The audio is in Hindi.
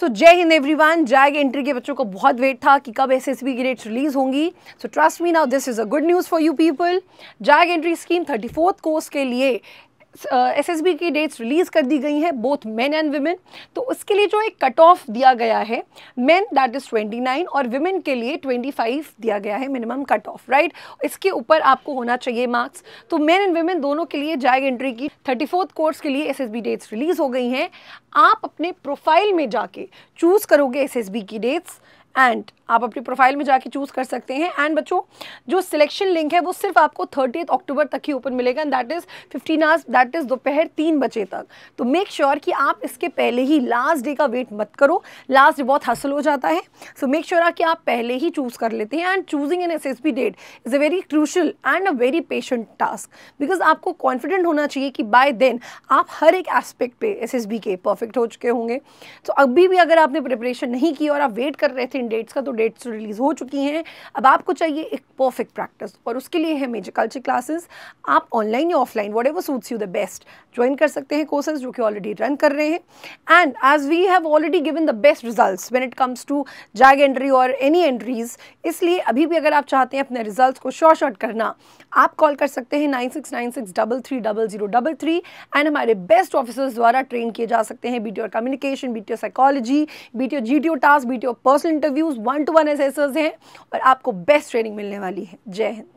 सो जय हिंद एवरीवन जैग एंट्री के बच्चों को बहुत वेट था कि कब एसएसबी की डेट्स रिलीज होंगी so trust me now this is a good news for you people JAG entry scheme thirty fourth course के लिए एस एस बी की डेट्स रिलीज़ कर दी गई हैं बोथ मेन एंड वुमेन तो उसके लिए जो एक कट ऑफ दिया गया है मेन दैट इज़ 29 और वुमेन के लिए 25 दिया गया है मिनिमम कट ऑफ राइट इसके ऊपर आपको होना चाहिए मार्क्स तो मेन एंड वुमेन दोनों के लिए जैग एंट्री की थर्टी कोर्स के लिए एस डेट्स रिलीज़ हो गई हैं आप अपने प्रोफाइल में जाके चूज़ करोगे एस की डेट्स एंड आप अपनी प्रोफाइल में जाके चूज़ कर सकते हैं एंड बच्चों जो सिलेक्शन लिंक है वो सिर्फ आपको थर्टी अक्टूबर तक ही ओपन मिलेगा and that is fifteen hours that is दोपहर तीन बजे तक तो मेक श्योर sure कि आप इसके पहले ही लास्ट डे का वेट मत करो लास्ट डे बहुत हासिल हो जाता है सो मेक श्योर कि आप पहले ही चूज़ कर लेते हैं and choosing N S date is a very crucial and a very patient task because आपको कॉन्फिडेंट होना चाहिए कि बाय देन आप हर एक एस्पेक्ट पे एस के परफेक्ट हो चुके होंगे तो so, अभी भी अगर आपने प्रिपरेशन नहीं की और आप वेट कर रहे थे इन डेट्स का तो डेट्स रिलीज़ हो चुकी हैं अब आपको चाहिए एक परफेक्ट प्रैक्टिस और उसके लिए है मेजर कल्चर क्लासेस आप ऑनलाइन या offline whatever suits you the best join कर सकते हैं कोर्सेज जो कि ऑलरेडी रन कर रहे हैं and as we have already given the best result when it comes to JAG entry और एनी एंट्रीज इसलिए अभी भी अगर आप चाहते हैं अपने रिजल्ट को शॉर्ट शॉर्ट करना आप कॉल कर सकते हैं nine six nine six double three double zero double three and हमारे बेस्ट ऑफिसर्स द्वारा ट्रेन किए जा सकते हैं बी टी और communication B T O psychology B T O G T O task B T O personal interviews one two one assessors हैं और आपको बेस्ट ट्रेनिंग मिलने वाली है जय हिंद